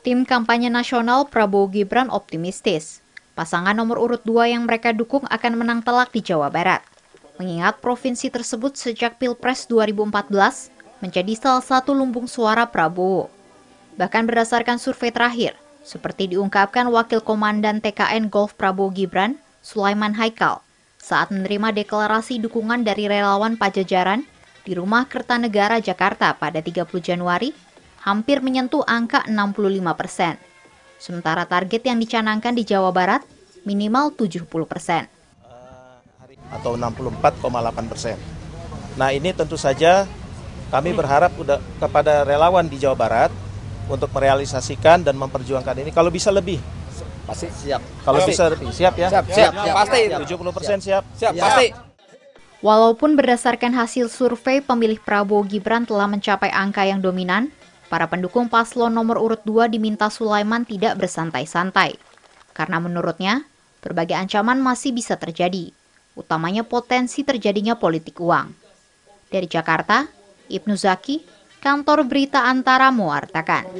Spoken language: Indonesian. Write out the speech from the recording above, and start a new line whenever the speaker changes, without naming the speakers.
tim kampanye nasional. Prabowo Gibran optimistis. Pasangan nomor urut dua yang mereka dukung akan menang telak di Jawa Barat. Mengingat provinsi tersebut sejak Pilpres 2014 menjadi salah satu lumbung suara Prabowo. Bahkan berdasarkan survei terakhir, seperti diungkapkan Wakil Komandan TKN Golf Prabowo Gibran, Sulaiman Haikal, saat menerima deklarasi dukungan dari relawan Pajajaran di Rumah Kertanegara, Jakarta pada 30 Januari hampir menyentuh angka 65 persen. Sementara target yang dicanangkan di Jawa Barat minimal 70 persen.
Atau 64,8 persen. Nah ini tentu saja kami berharap udah kepada relawan di Jawa Barat untuk merealisasikan dan memperjuangkan ini kalau bisa lebih pasti siap kalau pasti. bisa siap ya siap siap, siap. pasti 70 persen siap siap, siap. pasti
Walaupun berdasarkan hasil survei pemilih Prabowo Gibran telah mencapai angka yang dominan, para pendukung paslon nomor urut 2 diminta Sulaiman tidak bersantai-santai. Karena menurutnya, berbagai ancaman masih bisa terjadi, utamanya potensi terjadinya politik uang. Dari Jakarta, Ibnu Zaki, Kantor Berita Antara mewartakan.